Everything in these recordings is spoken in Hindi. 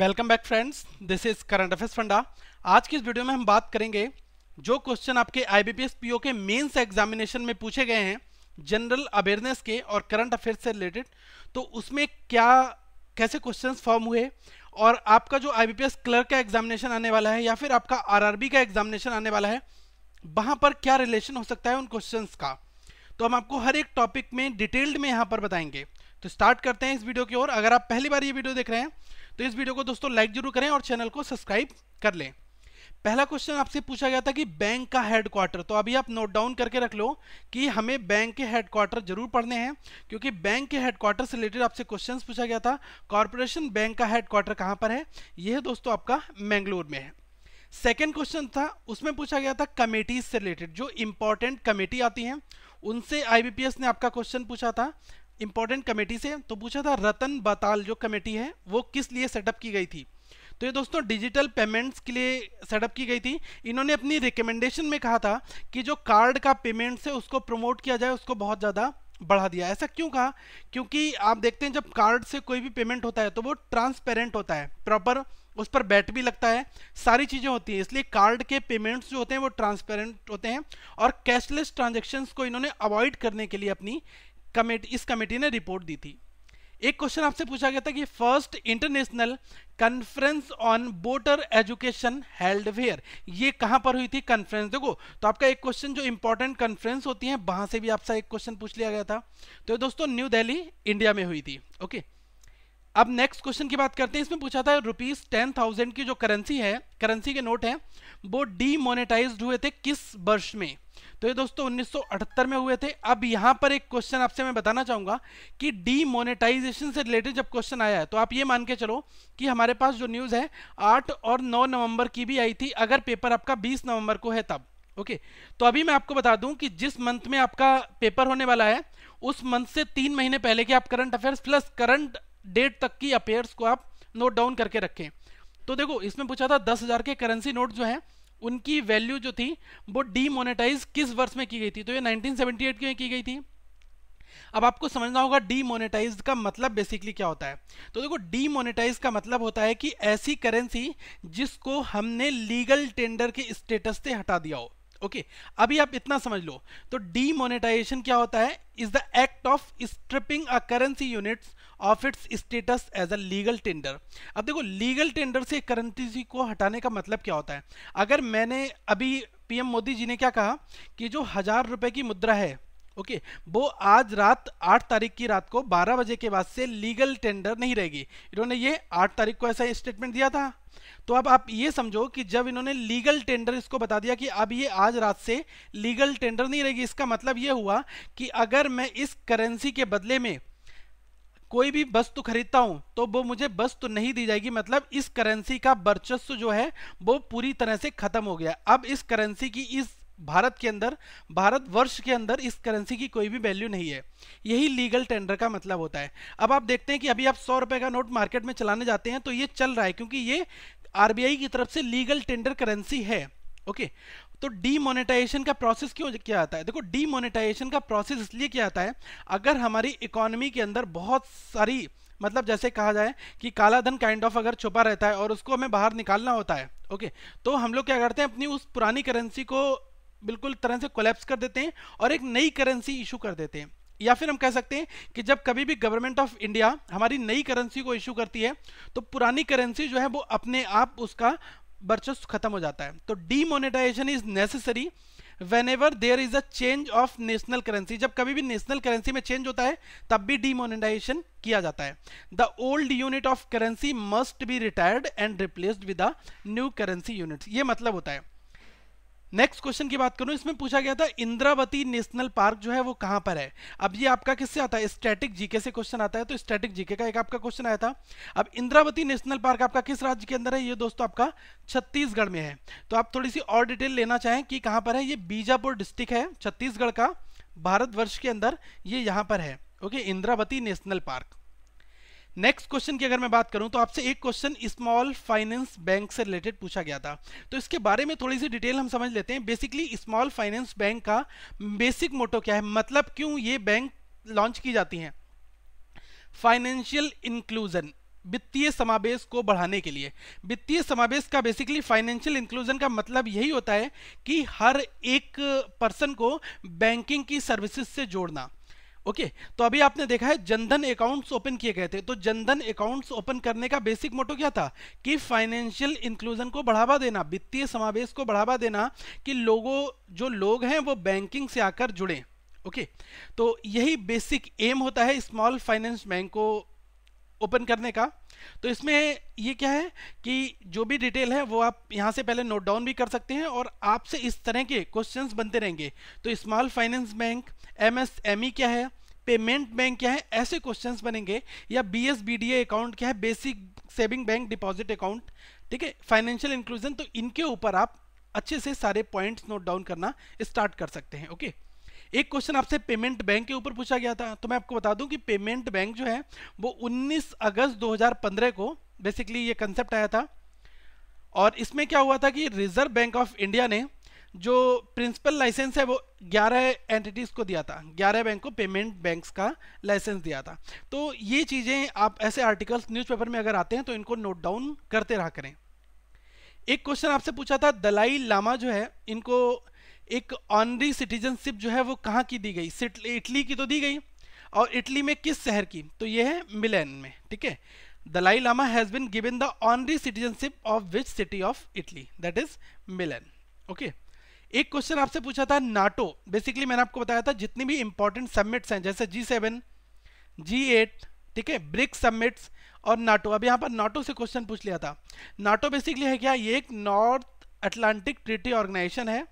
Welcome back friends this is current affairs funda आज की इस वीडियो में हम बात करेंगे जो क्वेश्चन आपके आईबीपीएस पीओ के मेंस एग्जामिनेशन में पूछे गए हैं जनरल अवेयरनेस के और करंट अफेयर्स से रिलेटेड तो उसमें क्या कैसे क्वेश्चंस फॉर्म हुए और आपका जो आईबीपीएस क्लर्क का एग्जामिनेशन आने वाला है या फिर आपका आरआरबी का एग्जामिनेशन आने वाला है वहाँ पर क्या रिलेशन हो सकता है उन क्वेश्चन का तो हम आपको हर एक टॉपिक में डिटेल्ड में यहाँ पर बताएंगे तो स्टार्ट करते हैं इस वीडियो की ओर अगर आप पहली बार ये वीडियो देख रहे हैं तो इस वीडियो को दोस्तों लाइक जरूर करें और चैनल को सब्सक्राइब कर लें पहला क्वेश्चन आपसे पूछा गया था कि बैंक का हेडक्वार्टर तो अभी आप नोट डाउन करके रख लो कि हमें बैंक के हेडक्वार्टर जरूर पढ़ने हैं क्योंकि बैंक के हेडक्वार्टर से रिलेटेड आपसे क्वेश्चंस पूछा गया था कॉरपोरेशन बैंक का हेडक्वार्टर कहां पर है यह दोस्तों आपका मैंगलोर में है सेकेंड क्वेश्चन था उसमें पूछा गया था कमेटीज से रिलेटेड जो इंपॉर्टेंट कमेटी आती है उनसे आई ने आपका क्वेश्चन पूछा था इंपॉर्टेंट कमेटी से तो पूछा था रतन बताल जो कमेटी है वो किस लिए सेटअप की गई थी तो ये दोस्तों डिजिटल पेमेंट्स के लिए सेटअप की गई थी इन्होंने अपनी रिकमेंडेशन में कहा था कि जो कार्ड का पेमेंट्स है उसको प्रमोट किया जाए उसको बहुत ज़्यादा बढ़ा दिया ऐसा क्यों कहा क्योंकि आप देखते हैं जब कार्ड से कोई भी पेमेंट होता है तो वो ट्रांसपेरेंट होता है प्रॉपर उस पर बैट भी लगता है सारी चीज़ें होती हैं इसलिए कार्ड के पेमेंट्स जो होते हैं वो ट्रांसपेरेंट होते हैं और कैशलेस ट्रांजेक्शन्स को इन्होंने अवॉइड करने के लिए अपनी कमेटी इस कमेटी ने रिपोर्ट दी थी एक क्वेश्चन आपसे पूछा गया था कि first international conference on voter education held where ये कहां पर हुई थी कॉन्फ्रेंस देखो तो आपका एक क्वेश्चन जो इंपॉर्टेंट कॉन्फ्रेंस होती है वहां से भी आपसे एक क्वेश्चन पूछ लिया गया था तो दोस्तों न्यू दिल्ली इंडिया में हुई थी ओके okay? अब नेक्स्ट क्वेश्चन की बात करते हैं इसमें पूछा था रुपीज टेन थाउजेंड की जो करेंसी है करेंसी के नोट है वो डीमोनेटाइज हुए थे किस वर्ष में तो ये दोस्तों 1978 में हुए थे अब यहाँ पर एक क्वेश्चन आपसे मैं बताना चाहूँगा कि डीमोनेटाइजेशन से रिलेटेड जब क्वेश्चन आया है तो आप ये मान के चलो कि हमारे पास जो न्यूज़ है आठ और नौ नवंबर की भी आई थी अगर पेपर आपका बीस नवंबर को है तब ओके तो अभी मैं आपको बता दूं कि जिस मंथ में आपका पेपर होने वाला है उस मंथ से तीन महीने पहले के आप current affairs plus current date तक की अपेयर्स को आप नोट डाउन करके रखें तो देखो इसमें पूछा था दस हज़ार के करेंसी नोट जो हैं उनकी वैल्यू जो थी वो डीमोनेटाइज किस वर्ष में की गई थी तो ये 1978 के में की गई थी अब आपको समझना होगा डीमोनेटाइज का मतलब बेसिकली क्या होता है तो देखो डीमोनेटाइज का मतलब होता है कि ऐसी करेंसी जिसको हमने लीगल टेंडर के स्टेटस से हटा दिया हो ओके अभी आप इतना समझ लो तो डीमोनेटाइजेशन क्या होता है is the act of stripping a currency units of its status as a legal tender अब देखो लीगल टेंडर से करेंसी को हटाने का मतलब क्या होता है अगर मैंने अभी पीएम मोदी जी ने क्या कहा कि जो हजार रुपए की मुद्रा है ओके okay, वो आज रात आठ तारीख की रात को बारह बजे के बाद से लीगल टेंडर नहीं रहेगी इन्होंने ये आठ तारीख को ऐसा स्टेटमेंट दिया था तो अब आप ये समझो कि जब इन्होंने लीगल टेंडर इसको बता दिया कि अब ये आज रात से लीगल टेंडर नहीं रहेगी इसका मतलब ये हुआ कि अगर मैं इस करेंसी के बदले में कोई भी वस्तु खरीदता हूं तो वो मुझे वस्तु नहीं दी जाएगी मतलब इस करेंसी का वर्चस्व जो है वो पूरी तरह से खत्म हो गया अब इस करेंसी की इस भारत के अंदर भारत वर्ष के अंदर इस करेंसी की कोई भी वैल्यू नहीं है यही लीगल टेंडर का मतलब होता है अब आप देखते हैं कि अभी आप सौ रुपए का नोट मार्केट में चलाने जाते हैं तो ये चल रहा है क्योंकि ये आरबीआई की तरफ से लीगल टेंडर करेंसी है ओके तो डीमोनेटाइजेशन का प्रोसेस क्यों किया जाता है देखो डीमोनेटाइजेशन का प्रोसेस इसलिए किया जाता है अगर हमारी इकोनॉमी के अंदर बहुत सारी मतलब जैसे कहा जाए कि काला धन काइंड ऑफ अगर छुपा रहता है और उसको हमें बाहर निकालना होता है ओके तो हम लोग क्या करते हैं अपनी उस पुरानी करेंसी को बिल्कुल तरह से कोलेप्स कर देते हैं और एक नई करेंसी इशू कर देते हैं या फिर हम कह सकते हैं कि जब कभी भी गवर्नमेंट ऑफ इंडिया हमारी नई करेंसी को इशू करती है तो पुरानी करेंसी जो है वो अपने आप उसका वर्चस्व खत्म हो जाता है तो demonetisation is necessary whenever there is a change of national currency जब कभी भी नेशनल करेंसी में चेंज होता है तब भी डीमोनेटाइजेशन किया जाता है the old unit of currency must be retired and replaced with the new currency unit ये मतलब होता है नेक्स्ट क्वेश्चन की बात करूं इसमें पूछा गया था इंद्रावती नेशनल पार्क जो है वो कहां पर है अब ये आपका किससे आता है स्टैटिक जीके से क्वेश्चन आता है तो स्टैटिक जीके का एक आपका क्वेश्चन आया था अब इंद्रावती नेशनल पार्क आपका किस राज्य के अंदर है ये दोस्तों आपका छत्तीसगढ़ में है तो आप थोड़ी सी और डिटेल लेना चाहें कि कहाँ पर है ये बीजापुर डिस्ट्रिक्ट है छत्तीसगढ़ का भारतवर्ष के अंदर ये यहाँ पर है okay Indravati National Park next question की अगर मैं बात करूं तो आपसे एक क्वेश्चन स्मॉल फाइनेंस बैंक से रिलेटेड पूछा गया था तो इसके बारे में थोड़ी सी डिटेल हम समझ लेते हैं बेसिकली स्मॉल फाइनेंस बैंक का बेसिक मोटो क्या है मतलब क्यों ये बैंक लॉन्च की जाती हैं फाइनेंशियल इंक्लूजन वित्तीय समावेश को बढ़ाने के लिए वित्तीय समावेश का बेसिकली फाइनेंशियल इंक्लूजन का मतलब यही होता है कि हर एक पर्सन को बैंकिंग की सर्विसेज से जोड़ना ओके okay, तो अभी आपने देखा है जनधन अकाउंट्स ओपन किए गए थे तो जनधन अकाउंट्स ओपन करने का बेसिक मोटो क्या था कि फाइनेंशियल इंक्लूजन को बढ़ावा देना वित्तीय समावेश को बढ़ावा देना कि लोगों जो लोग हैं वो बैंकिंग से आकर जुड़े ओके okay, तो यही बेसिक एम होता है स्मॉल फाइनेंस बैंक को ओपन करने का तो इसमें ये क्या है कि जो भी डिटेल है वो आप यहाँ से पहले नोट डाउन भी कर सकते हैं और आपसे इस तरह के क्वेश्चंस बनते रहेंगे तो स्मॉल फाइनेंस बैंक एमएसएमई क्या है पेमेंट बैंक क्या है ऐसे क्वेश्चंस बनेंगे या B S B D A account क्या है basic saving bank deposit account ठीक है फाइनेंशियल इंक्लूजन तो इनके ऊपर आप अच्छे से सारे पॉइंट्स नोट डाउन करना स्टार्ट कर सकते हैं ओके okay? एक क्वेश्चन आपसे पेमेंट बैंक के ऊपर पूछा गया था तो मैं आपको बता दूं कि पेमेंट बैंक जो है वो 19 अगस्त 2015 को बेसिकली ये कंसेप्ट आया था और इसमें क्या हुआ था कि रिजर्व बैंक ऑफ इंडिया ने जो प्रिंसिपल लाइसेंस है वो 11 एंटिटीज को दिया था 11 बैंक को पेमेंट बैंक्स का लाइसेंस दिया था तो ये चीज़ें आप ऐसे आर्टिकल्स न्यूज़पेपर में अगर आते हैं तो इनको नोट डाउन करते रहा करें एक क्वेश्चन आपसे पूछा था दलाई लामा जो है इनको एक ऑनरी सिटीजनशिप जो है वो कहाँ की दी गई इटली की तो दी गई और इटली में किस शहर की तो ये है मिलेन में ठीक है Dalai Lama has been given the honorary citizenship of which city of Italy that is Milan okay एक क्वेश्चन आपसे पूछा था नाटो बेसिकली मैंने आपको बताया था जितनी भी इंपॉर्टेंट सबमिट्स हैं जैसे जी सेवन जी एट ठीक है ब्रिक्स सबमिट्स और नाटो अब यहाँ पर नाटो से क्वेश्चन पूछ लिया था नाटो बेसिकली है क्या ये एक नॉर्थ अटलांटिक ट्रिटी ऑर्गेनाइजेशन है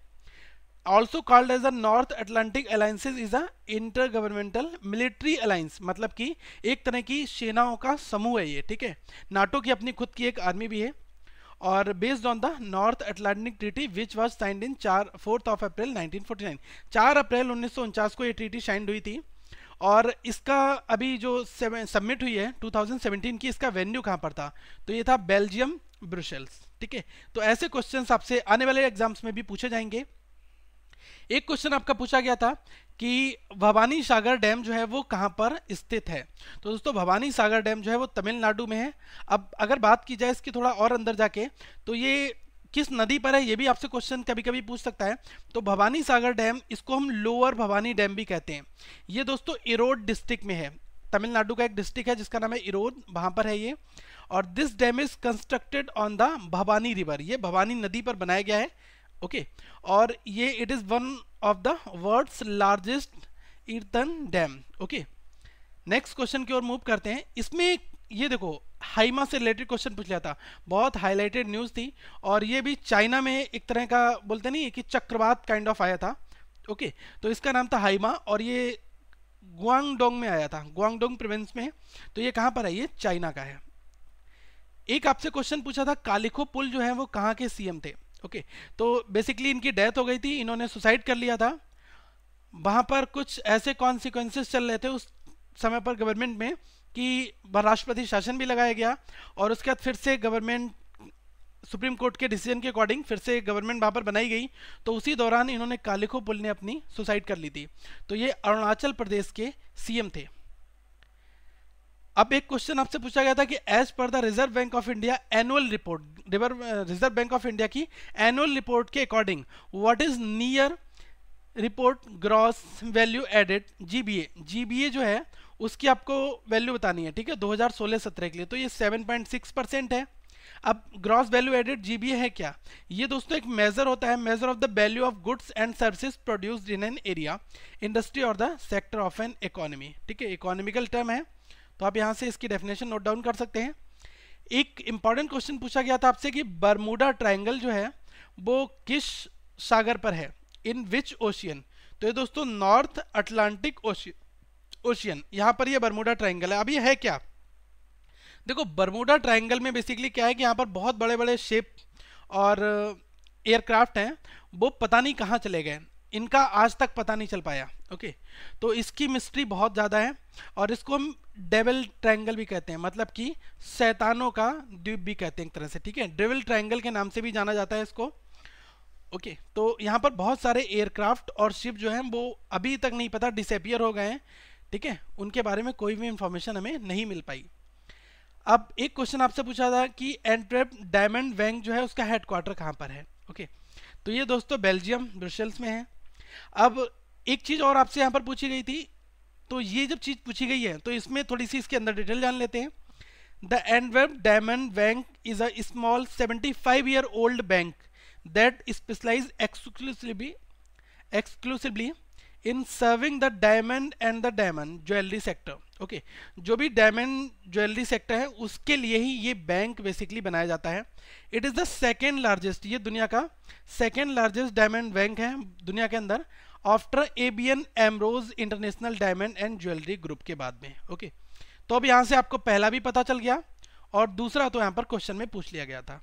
also called as a North Atlantic Alliance is a intergovernmental military alliance मतलब कि एक तरह की सेनाओं का समूह है ये ठीक है नाटो की अपनी खुद की एक आर्मी भी है और based on the North Atlantic Treaty which was signed in चार फोर्थ ऑफ अप्रैल 1949 चार अप्रैल उन्नीस को ये ट्रीटी साइंड हुई थी और इसका अभी जो सबमिट हुई है 2017 की इसका वेन्यू कहाँ पर था तो ये था बेल्जियम ब्रुसेल्स ठीक है तो ऐसे क्वेश्चंस आपसे आने वाले एग्जाम्स में भी पूछे जाएंगे एक क्वेश्चन आपका पूछा गया था कि भवानी सागर डैम जो है वो कहाँ पर स्थित है तो दोस्तों भवानी सागर डैम जो है वो तमिलनाडु में है अब अगर बात की जाए इसकी थोड़ा और अंदर जाके तो ये किस नदी पर है ये भी आपसे क्वेश्चन कभी कभी पूछ सकता है तो भवानी सागर डैम इसको हम लोअर भवानी डैम भी कहते हैं ये दोस्तों इरोड डिस्ट्रिक्ट में है तमिलनाडु का एक डिस्ट्रिक्ट है जिसका नाम है इरोड वहाँ पर है ये और this dam is constructed on the Bhavani river ये भवानी नदी पर बनाया गया है ओके और ये it is one of the world's largest earthen dam okay next question की ओर मूव करते हैं इसमें ये देखो हाइमा से रिलेटेड क्वेश्चन पूछ लिया था बहुत हाईलाइटेड न्यूज़ थी और ये भी चाइना में एक तरह का बोलते नहीं कि चक्रवात काइंड ऑफ आया था ओके okay, तो इसका नाम था हाइमा और ये ग्वांगडोंग में आया था ग्वांगडोंग प्रोविंस में तो ये कहाँ पर है ये चाइना का है एक आपसे क्वेश्चन पूछा था कालिखो पुल जो है वो कहाँ के सीएम थे ओके okay, तो बेसिकली इनकी डेथ हो गई थी इन्होंने सुसाइड कर लिया था वहाँ पर कुछ ऐसे कॉन्सिक्वेंसेस चल रहे थे उस समय पर गवर्नमेंट में कि राष्ट्रपति शासन भी लगाया गया और उसके बाद फिर से गवर्नमेंट सुप्रीम कोर्ट के डिसीजन के अकॉर्डिंग फिर से गवर्नमेंट वहाँ पर बनाई गई तो उसी दौरान इन्होंने कालिखो पुल ने अपनी सुसाइड कर ली थी तो ये अरुणाचल प्रदेश के सीएम थे अब एक क्वेश्चन आपसे पूछा गया था कि as per the reserve bank of India annual report reserve bank of India की एनुअल रिपोर्ट के according what is near report gross value added GVA GVA जो है उसकी आपको वैल्यू बतानी है ठीक है 2016 हजार के लिए तो ये 7.6 परसेंट है अब ग्रॉस वैल्यू एडेड जीबीए है क्या ये दोस्तों एक मेजर होता है major of the value of goods and services produced in an area industry और the sector of an economy ठीक है इकोनॉमिकल टर्म है तो आप यहाँ से इसकी डेफिनेशन नोट डाउन कर सकते हैं एक इंपॉर्टेंट क्वेश्चन पूछा गया था आपसे कि बरमूडा ट्राइंगल जो है वो किस सागर पर है इन विच ओशियन तो ये दोस्तों नॉर्थ अटलांटिक ओशियन यहाँ पर ये बरमूडा ट्राइंगल है अब ये है क्या देखो बरमूडा ट्राइंगल में बेसिकली क्या है कि यहाँ पर बहुत बड़े बड़े शिप और एयरक्राफ्ट हैं वो पता नहीं कहाँ चले गए इनका आज तक पता नहीं चल पाया ओके तो इसकी मिस्ट्री बहुत ज़्यादा है और इसको हम डेवल ट्रायंगल भी कहते हैं मतलब कि सैतानों का द्वीप भी कहते हैं एक तरह से ठीक है डेवल ट्रायंगल के नाम से भी जाना जाता है इसको ओके तो यहाँ पर बहुत सारे एयरक्राफ्ट और शिप जो हैं वो अभी तक नहीं पता डिसपियर हो गए हैं ठीक है उनके बारे में कोई भी इंफॉर्मेशन हमें नहीं मिल पाई अब एक क्वेश्चन आपसे पूछा था कि एंट्रेप डायमंड वैंग जो है उसका हेडक्वार्टर कहाँ पर है ओके तो ये दोस्तों बेल्जियम ब्रसेल्स में है अब एक चीज़ और आपसे यहां पर पूछी गई थी तो ये जब चीज़ पूछी गई है तो इसमें थोड़ी सी इसके अंदर डिटेल जान लेते हैं the and diamond bank is a small seventy five year old bank that specialize exclusively exclusively in serving the diamond and the diamond jewellery sector okay जो भी डायमंड ज्वेलरी सेक्टर है उसके लिए ही ये बैंक बेसिकली बनाया जाता है it is the second largest ये दुनिया का सेकेंड लार्जेस्ट डायमंड बैंक है दुनिया के अंदर आफ्टर एबियन एमरोज international diamond and jewellery group के बाद में ओके तो अब यहाँ से आपको पहला भी पता चल गया और दूसरा तो यहाँ पर क्वेश्चन में पूछ लिया गया था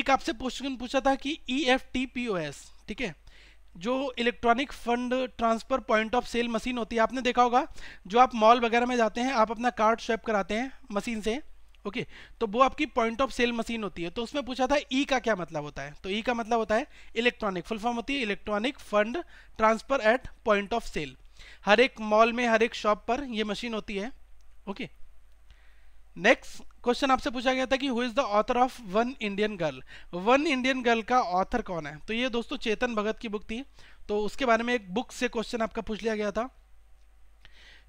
एक आपसे क्वेश्चन पूछा था कि E F T P O S ठीक है जो electronic fund transfer point of sale machine होती है आपने देखा होगा जो आप मॉल वगैरह में जाते हैं आप अपना कार्ड स्वैप कराते हैं मशीन से ओके okay, तो वो आपकी पॉइंट ऑफ सेल मशीन होती है तो उसमें पूछा था ई e का क्या मतलब होता है तो ई e का मतलब होता है इलेक्ट्रॉनिक फुल फॉर्म होती है electronic fund transfer at point of sale हर एक मॉल में हर एक शॉप पर यह मशीन होती है ओके okay, नेक्स्ट क्वेश्चन आपसे पूछा गया था कि who is the author of one Indian girl one Indian girl का ऑथर कौन है तो ये दोस्तों चेतन भगत की बुक थी तो उसके बारे में एक बुक से क्वेश्चन आपका पूछ लिया गया था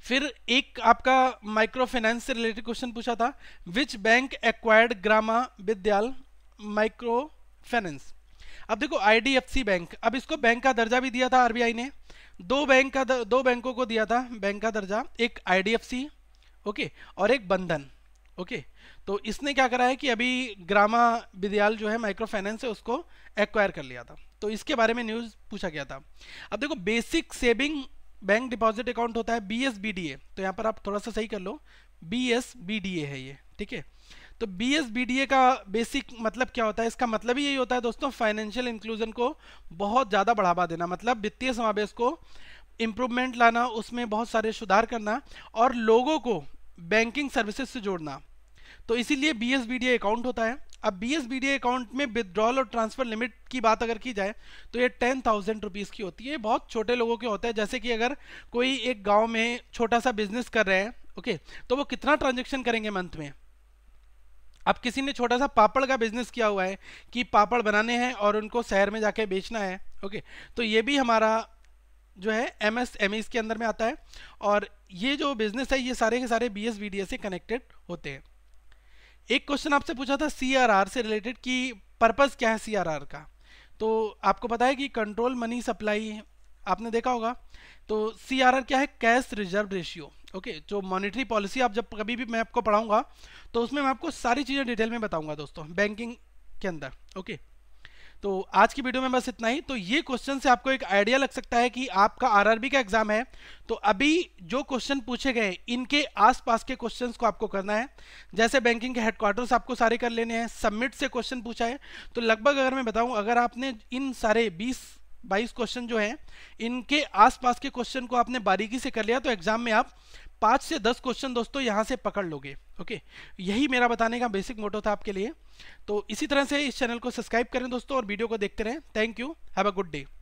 फिर एक आपका माइक्रो फाइनेंस से रिलेटेड क्वेश्चन पूछा था which bank acquired Grama Vidiyal micro finance अब देखो आईडीएफसी बैंक अब इसको बैंक का दर्जा भी दिया था आरबीआई ने दो बैंक का दो बैंकों को दिया था बैंक का दर्जा एक आईडीएफसी ओके और एक बंधन ओके तो इसने क्या करा है कि अभी ग्रामा विद्याल जो है माइक्रो फाइनेंस है उसको एक्वायर कर लिया था तो इसके बारे में न्यूज़ पूछा गया था अब देखो basic saving bank deposit account होता है B S B D A तो यहाँ पर आप थोड़ा सा सही कर लो B S B D A है ये ठीक है तो B S B D A का बेसिक मतलब क्या होता है इसका मतलब ही यही होता है दोस्तों फाइनेंशियल इंक्लूजन को बहुत ज़्यादा बढ़ावा देना मतलब वित्तीय समावेश को इम्प्रूवमेंट लाना उसमें बहुत सारे सुधार करना और लोगों को बैंकिंग सर्विसेज से जोड़ना तो इसीलिए बी एस अकाउंट होता है अब बी एस अकाउंट में विदड्रॉल और ट्रांसफर लिमिट की बात अगर की जाए तो ये टेन थाउजेंड रुपीज़ की होती है बहुत छोटे लोगों के होता है जैसे कि अगर कोई एक गांव में छोटा सा बिजनेस कर रहे हैं ओके तो वो कितना ट्रांजेक्शन करेंगे मंथ में अब किसी ने छोटा सा पापड़ का बिजनेस किया हुआ है कि पापड़ बनाने हैं और उनको शहर में जाके बेचना है ओके तो ये भी हमारा जो है एम एस एम के अंदर में आता है और ये जो बिजनेस है ये सारे के सारे बी एस से कनेक्टेड होते हैं एक क्वेश्चन आपसे पूछा था आर से रिलेटेड कि पर्पज़ क्या है आर का तो आपको पता है कि कंट्रोल मनी सप्लाई आपने देखा होगा तो आर क्या है कैश रिजर्व रेशियो ओके जो मॉनिटरी पॉलिसी आप जब कभी भी मैं आपको पढ़ाऊंगा तो उसमें मैं आपको सारी चीज़ें डिटेल में बताऊंगा दोस्तों बैंकिंग के अंदर ओके okay. तो आज की वीडियो में बस इतना ही तो ये क्वेश्चन से आपको एक आइडिया लग सकता है कि आपका आरआरबी का एग्जाम है तो अभी जो क्वेश्चन पूछे गए इनके आसपास के क्वेश्चंस को आपको करना है जैसे बैंकिंग के हेडक्वार्टर्स आपको सारे कर लेने हैं सबमिट से क्वेश्चन पूछा है तो लगभग अगर मैं बताऊं अगर आपने इन सारे बीस बाईस क्वेश्चन जो है इनके आसपास के क्वेश्चन को आपने बारीकी से कर लिया तो एग्जाम में आप पाँच से दस क्वेश्चन दोस्तों यहाँ से पकड़ लोगे ओके यही मेरा बताने का बेसिक मोटो था आपके लिए तो इसी तरह से इस चैनल को सब्सक्राइब करें दोस्तों और वीडियो को देखते रहें thank you have a good day